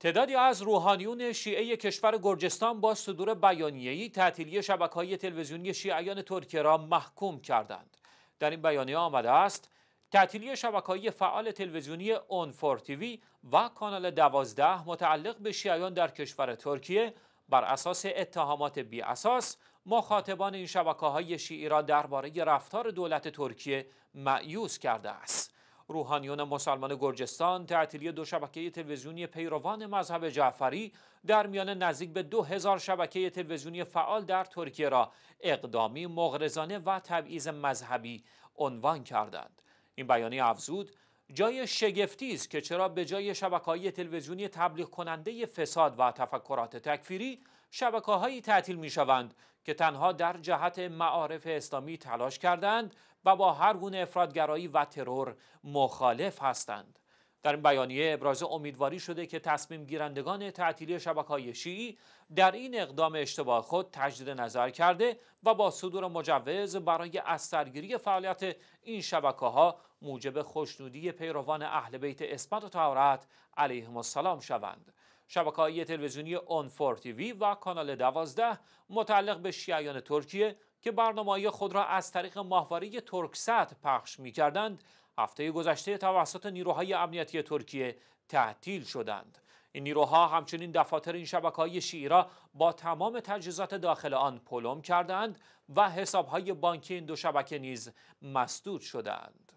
تعدادی از روحانیون شیعه کشور گرجستان با صدور بیانیه‌ای تعطیلی شبکه‌های تلویزیونی شیعیان ترکیه را محکوم کردند. در این بیانیه آمده است تعطیلی شبکه‌های فعال تلویزیونی اونفور تیوی و کانال 12 متعلق به شیعیان در کشور ترکیه بر اساس اتهامات بی اساس مخاطبان این شبکه‌های شیعی را درباره رفتار دولت ترکیه مأیوس کرده است. روحانیون مسلمان گرجستان تعطیلی دو شبکه تلویزیونی پیروان مذهب جعفری در میان نزدیک به دو هزار شبکه تلویزیونی فعال در ترکیه را اقدامی مغرضانه و تبعیض مذهبی عنوان کردند این بیانیه افزود جای شگفتی است که چرا به جای شبکه‌های تلویزیونی تبلیغ کننده فساد و تفکرات تکفیری شبکه هایی تعطیل می شوند که تنها در جهت معارف اسلامی تلاش کردند و با هر گونه افرادگرایی و ترور مخالف هستند. در این بیانیه ابراز امیدواری شده که تصمیم گیرندگان تعطیلی های شیعی در این اقدام اشتباه خود تجدید نظر کرده و با صدور مجوز برای از سرگیری فعالیت این شبکه ها موجب خوشنودی پیروان اهل بیت اسمت و تارت علیه السلام شوند شبکه های تلویزیونی اون فور و کانال دوازده متعلق به شیعیان ترکیه که برنامه خود را از طریق ماهواره ترکسات پخش می کردند هفته گذشته توسط نیروهای امنیتی ترکیه تعطیل شدند این نیروها همچنین دفاتر این شبکه های را با تمام تجهیزات داخل آن پلم کردند و های بانکی این دو شبکه نیز مسدود شدند